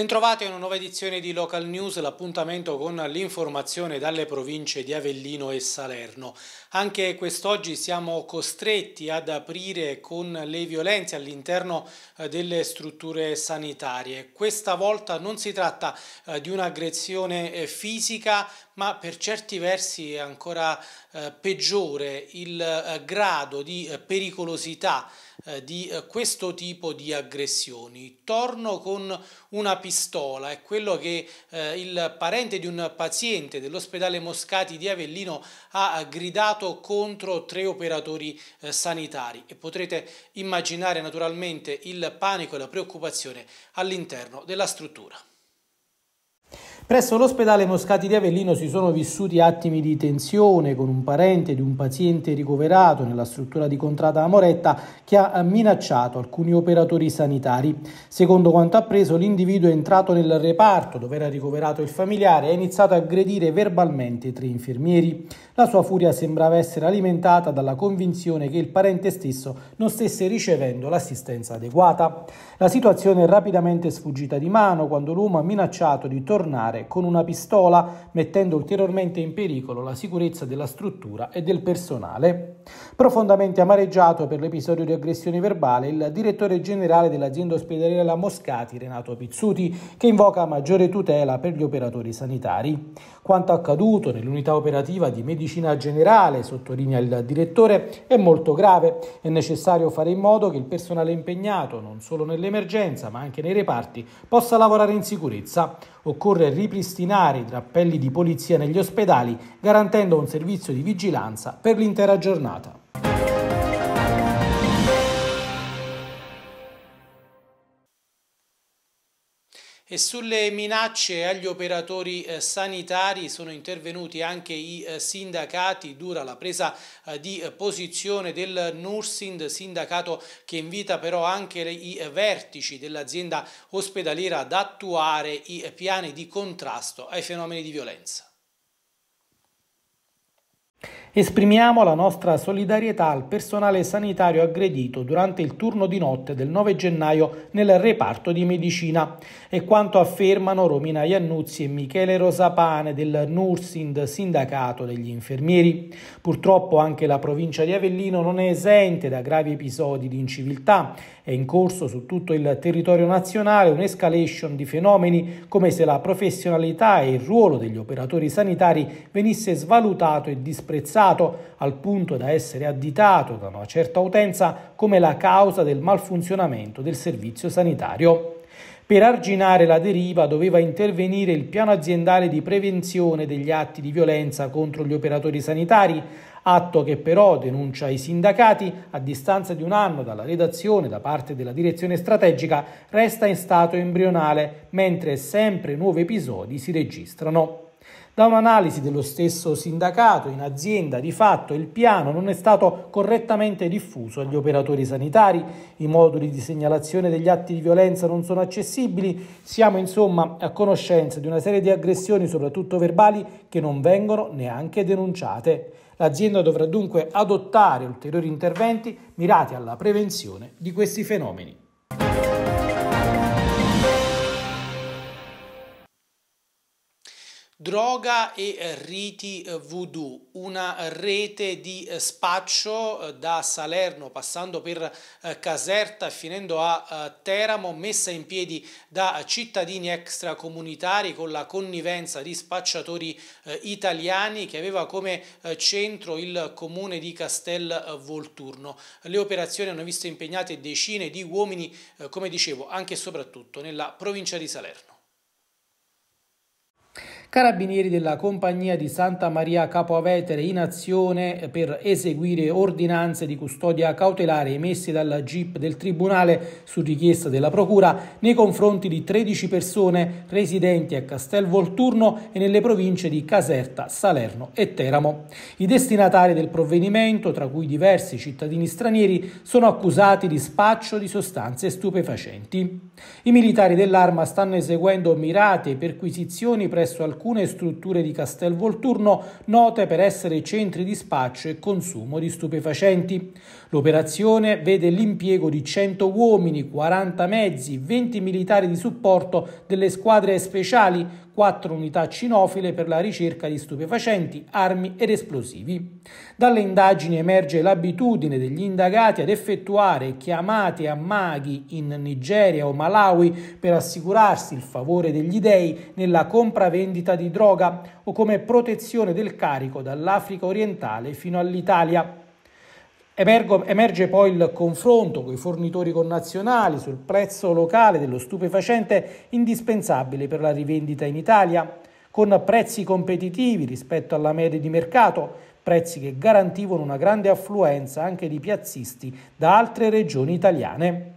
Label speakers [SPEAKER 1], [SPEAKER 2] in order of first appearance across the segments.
[SPEAKER 1] Bentrovati a una nuova edizione di Local News, l'appuntamento con l'informazione dalle province di Avellino e Salerno. Anche quest'oggi siamo costretti ad aprire con le violenze all'interno eh, delle strutture sanitarie. Questa volta non si tratta eh, di un'aggressione eh, fisica, ma per certi versi è ancora peggiore il grado di pericolosità di questo tipo di aggressioni. Torno con una piccola pistola è quello che eh, il parente di un paziente dell'ospedale Moscati di Avellino ha eh, gridato contro tre operatori eh, sanitari e potrete immaginare naturalmente il panico e la preoccupazione all'interno della struttura. Presso l'ospedale Moscati di Avellino si sono vissuti attimi di tensione con un parente di un paziente ricoverato nella struttura di Contrada Amoretta che ha minacciato alcuni operatori sanitari. Secondo quanto appreso, l'individuo è entrato nel reparto dove era ricoverato il familiare e ha iniziato a aggredire verbalmente tre infermieri. La sua furia sembrava essere alimentata dalla convinzione che il parente stesso non stesse ricevendo l'assistenza adeguata. La situazione è rapidamente sfuggita di mano quando l'uomo ha minacciato di tornare armare con una pistola, mettendo ulteriormente in pericolo la sicurezza della struttura e del personale. Profondamente amareggiato per l'episodio di aggressione verbale, il direttore generale dell'azienda ospedaliera Moscati, Renato Pizzuti, che invoca maggiore tutela per gli operatori sanitari. Quanto accaduto nell'unità operativa di medicina generale, sottolinea il direttore, è molto grave. È necessario fare in modo che il personale impegnato non solo nell'emergenza ma anche nei reparti possa lavorare in sicurezza. Occorre ripristinare i drappelli di polizia negli ospedali garantendo un servizio di vigilanza per l'intera giornata giornata. E sulle minacce agli operatori eh, sanitari sono intervenuti anche i eh, sindacati, dura la presa eh, di posizione del Nursind, sindacato che invita però anche i vertici dell'azienda ospedaliera ad attuare i piani di contrasto ai fenomeni di violenza. Esprimiamo la nostra solidarietà al personale sanitario aggredito durante il turno di notte del 9 gennaio nel reparto di medicina. È quanto affermano Romina Iannuzzi e Michele Rosapane del Nursind Sindacato degli Infermieri. Purtroppo anche la provincia di Avellino non è esente da gravi episodi di inciviltà. È in corso su tutto il territorio nazionale un'escalation di fenomeni come se la professionalità e il ruolo degli operatori sanitari venisse svalutato e disprezzato sprezzato al punto da essere additato da una certa utenza come la causa del malfunzionamento del servizio sanitario. Per arginare la deriva doveva intervenire il piano aziendale di prevenzione degli atti di violenza contro gli operatori sanitari, atto che però, denuncia i sindacati, a distanza di un anno dalla redazione da parte della direzione strategica, resta in stato embrionale, mentre sempre nuovi episodi si registrano. Da un'analisi dello stesso sindacato in azienda, di fatto il piano non è stato correttamente diffuso agli operatori sanitari, i moduli di segnalazione degli atti di violenza non sono accessibili, siamo insomma a conoscenza di una serie di aggressioni, soprattutto verbali, che non vengono neanche denunciate. L'azienda dovrà dunque adottare ulteriori interventi mirati alla prevenzione di questi fenomeni. Droga e eh, riti eh, voodoo, una rete di eh, spaccio da Salerno passando per Caserta e finendo a Teramo, messa in piedi da cittadini extracomunitari con la connivenza di spacciatori italiani che aveva come centro il comune di Castel Volturno. Le operazioni hanno visto impegnate decine di uomini, come dicevo, anche e soprattutto nella provincia di Salerno. Carabinieri della compagnia di Santa Maria Capo Avetere in azione per eseguire ordinanze di custodia cautelare emesse dalla GIP del Tribunale su richiesta della Procura nei confronti di 13 persone residenti a Castel Volturno e nelle province di Caserta, Salerno e Teramo. I destinatari del provvedimento, tra cui diversi cittadini stranieri, sono accusati di spaccio di sostanze stupefacenti. I militari dell'arma stanno eseguendo mirate perquisizioni presso alcuni alcune strutture di Castel Volturno note per essere centri di spaccio e consumo di stupefacenti. L'operazione vede l'impiego di 100 uomini, 40 mezzi, 20 militari di supporto delle squadre speciali quattro unità cinofile per la ricerca di stupefacenti, armi ed esplosivi. Dalle indagini emerge l'abitudine degli indagati ad effettuare chiamate a maghi in Nigeria o Malawi per assicurarsi il favore degli dei nella compravendita di droga o come protezione del carico dall'Africa orientale fino all'Italia. Emergo, emerge poi il confronto con i fornitori connazionali sul prezzo locale dello stupefacente indispensabile per la rivendita in Italia, con prezzi competitivi rispetto alla media di mercato, prezzi che garantivano una grande affluenza anche di piazzisti da altre regioni italiane.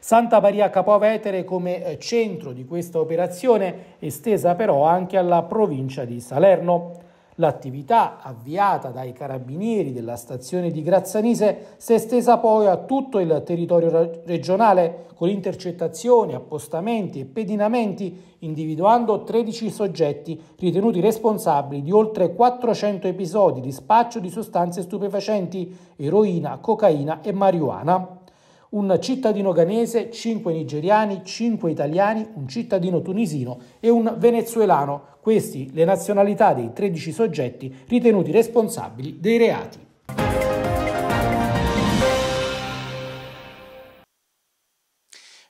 [SPEAKER 1] Santa Maria Capovetere come eh, centro di questa operazione, estesa però anche alla provincia di Salerno. L'attività avviata dai carabinieri della stazione di Grazzanise si è estesa poi a tutto il territorio regionale con intercettazioni, appostamenti e pedinamenti individuando 13 soggetti ritenuti responsabili di oltre 400 episodi di spaccio di sostanze stupefacenti, eroina, cocaina e marijuana un cittadino ghanese, 5 nigeriani, 5 italiani, un cittadino tunisino e un venezuelano, questi le nazionalità dei 13 soggetti ritenuti responsabili dei reati.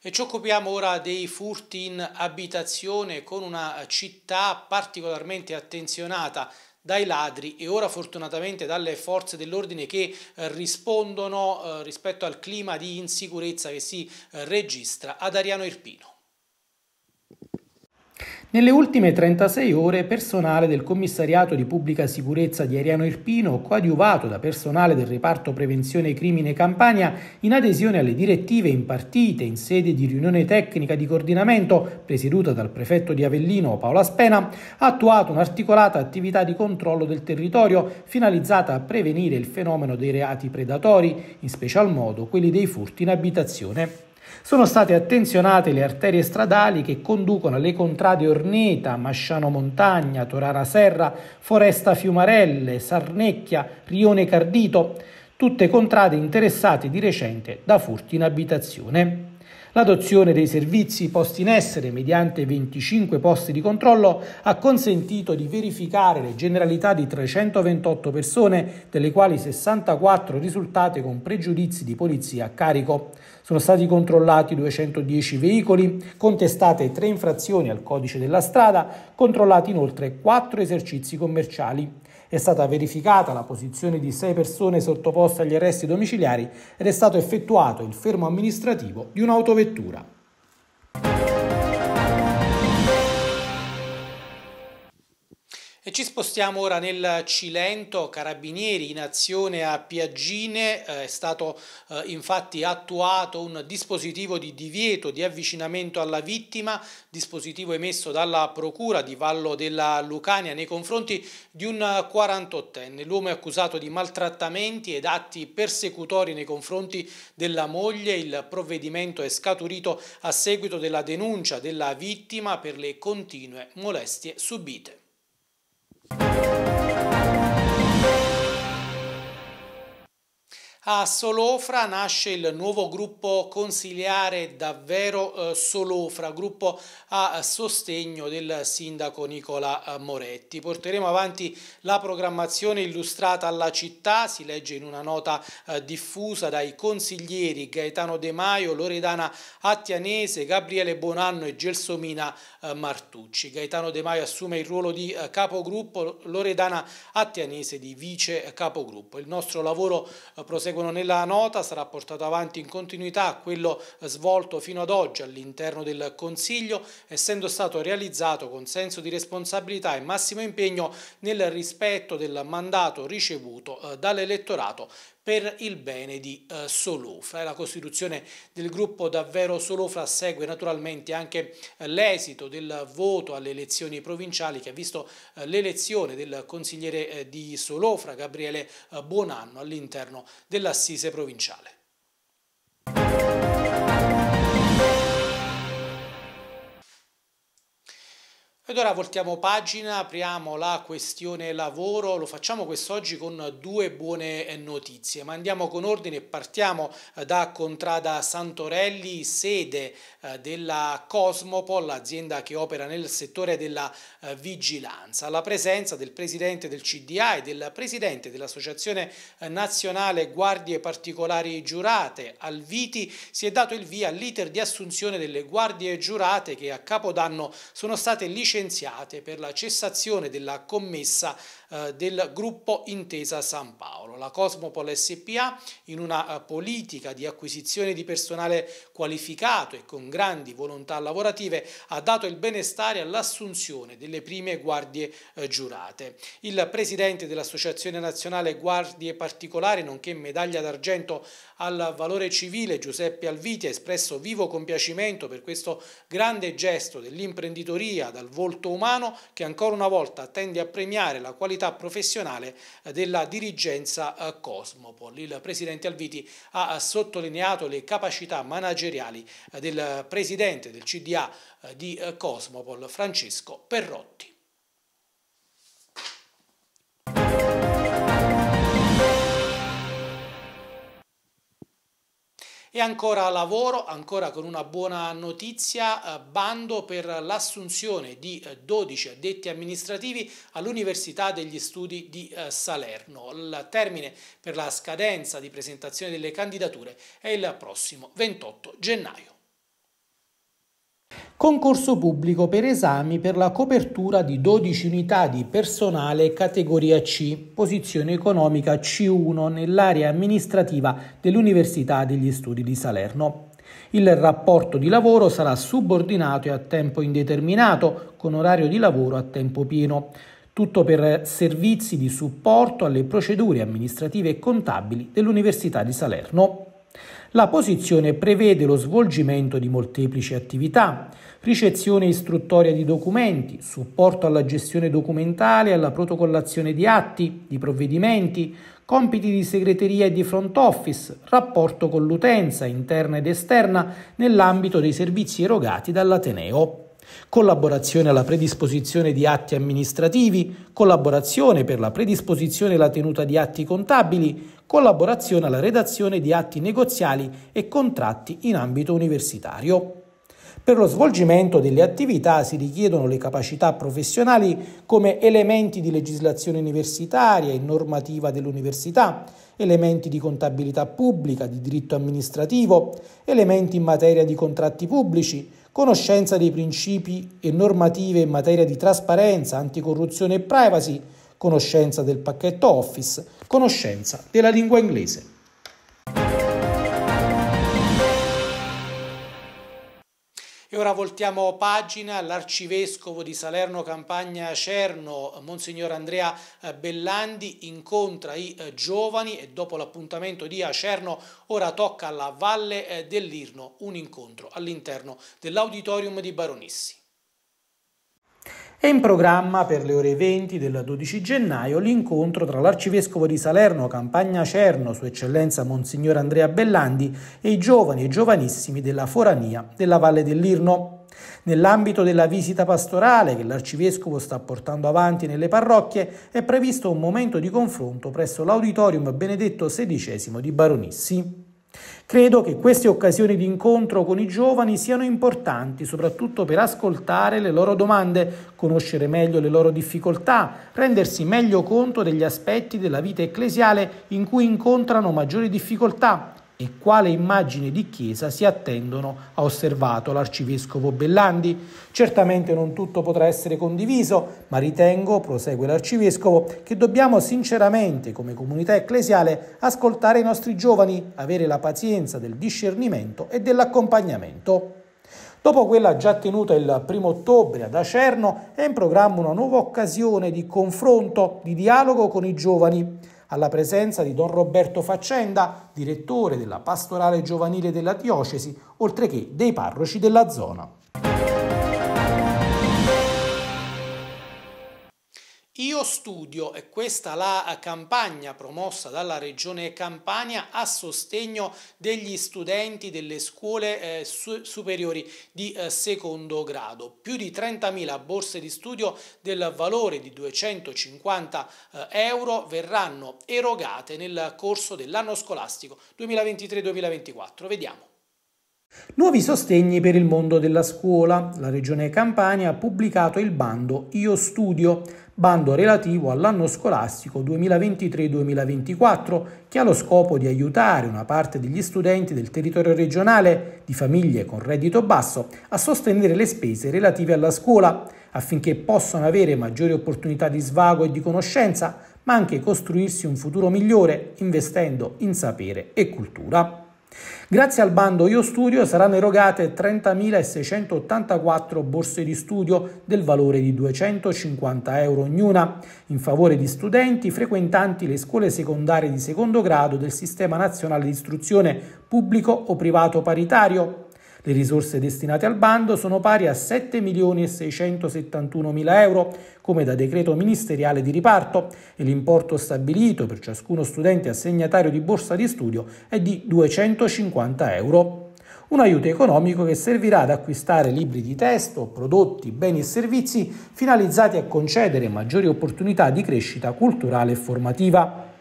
[SPEAKER 1] E ci occupiamo ora dei furti in abitazione con una città particolarmente attenzionata dai ladri e ora fortunatamente dalle forze dell'ordine che eh, rispondono eh, rispetto al clima di insicurezza che si eh, registra ad Ariano Irpino. Nelle ultime 36 ore personale del commissariato di pubblica sicurezza di Ariano Irpino, coadiuvato da personale del reparto prevenzione crimine Campania, in adesione alle direttive impartite in sede di riunione tecnica di coordinamento presieduta dal prefetto di Avellino Paola Spena, ha attuato un'articolata attività di controllo del territorio finalizzata a prevenire il fenomeno dei reati predatori, in special modo quelli dei furti in abitazione. Sono state attenzionate le arterie stradali che conducono alle contrade Orneta, Masciano Montagna, Torara Serra, Foresta Fiumarelle, Sarnecchia, Rione Cardito, tutte contrade interessate di recente da furti in abitazione. L'adozione dei servizi posti in essere mediante 25 posti di controllo ha consentito di verificare le generalità di 328 persone, delle quali 64 risultate con pregiudizi di polizia a carico. Sono stati controllati 210 veicoli, contestate 3 infrazioni al codice della strada, controllati inoltre 4 esercizi commerciali è stata verificata la posizione di sei persone sottoposte agli arresti domiciliari ed è stato effettuato il fermo amministrativo di un'autovettura. E ci spostiamo ora nel Cilento, Carabinieri in azione a Piaggine, eh, è stato eh, infatti attuato un dispositivo di divieto di avvicinamento alla vittima, dispositivo emesso dalla Procura di Vallo della Lucania nei confronti di un 48enne. L'uomo è accusato di maltrattamenti ed atti persecutori nei confronti della moglie. Il provvedimento è scaturito a seguito della denuncia della vittima per le continue molestie subite. Thank you. A Solofra nasce il nuovo gruppo consigliare davvero eh, Solofra, gruppo a sostegno del sindaco Nicola eh, Moretti. Porteremo avanti la programmazione illustrata alla città, si legge in una nota eh, diffusa dai consiglieri Gaetano De Maio, Loredana Attianese, Gabriele Bonanno e Gelsomina eh, Martucci. Gaetano De Maio assume il ruolo di eh, capogruppo, Loredana Attianese di vice capogruppo. Il nostro lavoro eh, prosegue seguono nella nota sarà portato avanti in continuità quello eh, svolto fino ad oggi all'interno del Consiglio, essendo stato realizzato con senso di responsabilità e massimo impegno nel rispetto del mandato ricevuto eh, dall'elettorato per il bene di eh, Solofra. La costituzione del gruppo Davvero Solofra segue naturalmente anche eh, l'esito del voto alle elezioni provinciali che ha visto eh, l'elezione del consigliere eh, di Solofra, Gabriele eh, Buonanno, all'interno dell'assise provinciale. Ed ora voltiamo pagina, apriamo la questione lavoro, lo facciamo quest'oggi con due buone notizie, ma andiamo con ordine e partiamo eh, da Contrada Santorelli, sede eh, della Cosmopol, azienda che opera nel settore della eh, vigilanza. La presenza del presidente del CDA e del presidente dell'Associazione Nazionale Guardie Particolari Giurate, Alviti, si è dato il via all'iter di assunzione delle guardie giurate che a Capodanno sono state licenziate licenziate per la cessazione della commessa eh, del gruppo Intesa San Paolo. La Cosmopol SPA, in una eh, politica di acquisizione di personale qualificato e con grandi volontà lavorative, ha dato il benestare all'assunzione delle prime guardie eh, giurate. Il presidente dell'Associazione Nazionale Guardie Particolari, nonché medaglia d'argento al valore civile, Giuseppe Alviti, ha espresso vivo compiacimento per questo grande gesto dell'imprenditoria dal volto umano che ancora una volta tende a premiare la qualità qualità professionale eh, della dirigenza eh, Cosmopol. Il presidente Alviti ha eh, sottolineato le capacità manageriali del presidente del CDA di Cosmopol, Francesco Perrotti. E ancora lavoro, ancora con una buona notizia, eh, bando per l'assunzione di 12 eh, addetti amministrativi all'Università degli Studi di eh, Salerno. Il termine per la scadenza di presentazione delle candidature è il prossimo 28 gennaio. Concorso pubblico per esami per la copertura di 12 unità di personale categoria C, posizione economica C1 nell'area amministrativa dell'Università degli Studi di Salerno. Il rapporto di lavoro sarà subordinato e a tempo indeterminato, con orario di lavoro a tempo pieno. Tutto per servizi di supporto alle procedure amministrative e contabili dell'Università di Salerno. La posizione prevede lo svolgimento di molteplici attività, ricezione istruttoria di documenti, supporto alla gestione documentale e alla protocollazione di atti, di provvedimenti, compiti di segreteria e di front office, rapporto con l'utenza interna ed esterna nell'ambito dei servizi erogati dall'Ateneo collaborazione alla predisposizione di atti amministrativi, collaborazione per la predisposizione e la tenuta di atti contabili, collaborazione alla redazione di atti negoziali e contratti in ambito universitario. Per lo svolgimento delle attività si richiedono le capacità professionali come elementi di legislazione universitaria e normativa dell'università, elementi di contabilità pubblica, di diritto amministrativo, elementi in materia di contratti pubblici, conoscenza dei principi e normative in materia di trasparenza, anticorruzione e privacy, conoscenza del pacchetto Office, conoscenza della lingua inglese. E ora voltiamo pagina, l'arcivescovo di Salerno Campagna Cerno, Monsignor Andrea eh, Bellandi, incontra i eh, giovani e dopo l'appuntamento di Acerno ora tocca alla Valle eh, dell'Irno un incontro all'interno dell'auditorium di Baronissi. È in programma per le ore 20 del 12 gennaio l'incontro tra l'Arcivescovo di Salerno Campagna Cerno, Sua Eccellenza Monsignor Andrea Bellandi, e i giovani e giovanissimi della Forania della Valle dell'Irno. Nell'ambito della visita pastorale che l'Arcivescovo sta portando avanti nelle parrocchie è previsto un momento di confronto presso l'Auditorium Benedetto XVI di Baronissi. Credo che queste occasioni di incontro con i giovani siano importanti, soprattutto per ascoltare le loro domande, conoscere meglio le loro difficoltà, rendersi meglio conto degli aspetti della vita ecclesiale in cui incontrano maggiori difficoltà e quale immagine di chiesa si attendono, ha osservato l'arcivescovo Bellandi. Certamente non tutto potrà essere condiviso, ma ritengo, prosegue l'arcivescovo, che dobbiamo sinceramente, come comunità ecclesiale, ascoltare i nostri giovani, avere la pazienza del discernimento e dell'accompagnamento. Dopo quella già tenuta il 1 ottobre ad Acerno, è in programma una nuova occasione di confronto, di dialogo con i giovani alla presenza di Don Roberto Faccenda, direttore della pastorale giovanile della diocesi, oltre che dei parroci della zona. Io studio è questa la campagna promossa dalla Regione Campania a sostegno degli studenti delle scuole eh, superiori di eh, secondo grado. Più di 30.000 borse di studio del valore di 250 eh, euro verranno erogate nel corso dell'anno scolastico 2023-2024. Vediamo. Nuovi sostegni per il mondo della scuola. La Regione Campania ha pubblicato il bando Io Studio bando relativo all'anno scolastico 2023-2024 che ha lo scopo di aiutare una parte degli studenti del territorio regionale di famiglie con reddito basso a sostenere le spese relative alla scuola affinché possano avere maggiori opportunità di svago e di conoscenza, ma anche costruirsi un futuro migliore investendo in sapere e cultura. Grazie al bando Io Studio saranno erogate 30.684 borse di studio del valore di 250 euro ognuna, in favore di studenti frequentanti le scuole secondarie di secondo grado del Sistema Nazionale di Istruzione pubblico o privato paritario le risorse destinate al bando sono pari a 7.671.000 euro, come da decreto ministeriale di riparto, e l'importo stabilito per ciascuno studente assegnatario di borsa di studio è di 250 euro un aiuto economico che servirà ad acquistare libri di testo, prodotti, beni e servizi finalizzati a concedere maggiori opportunità di crescita culturale e formativa.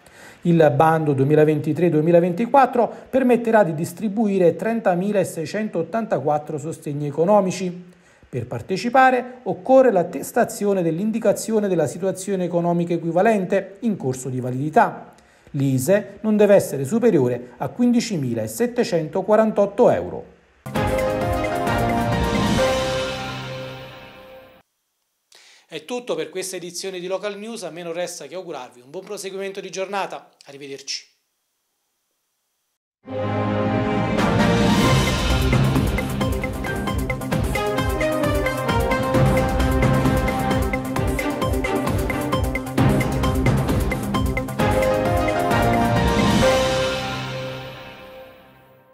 [SPEAKER 1] Il bando 2023-2024 permetterà di distribuire 30.684 sostegni economici. Per partecipare occorre l'attestazione dell'indicazione della situazione economica equivalente in corso di validità. L'ISE non deve essere superiore a 15.748 euro. È tutto per questa edizione di Local News, a me non resta che augurarvi un buon proseguimento di giornata. Arrivederci.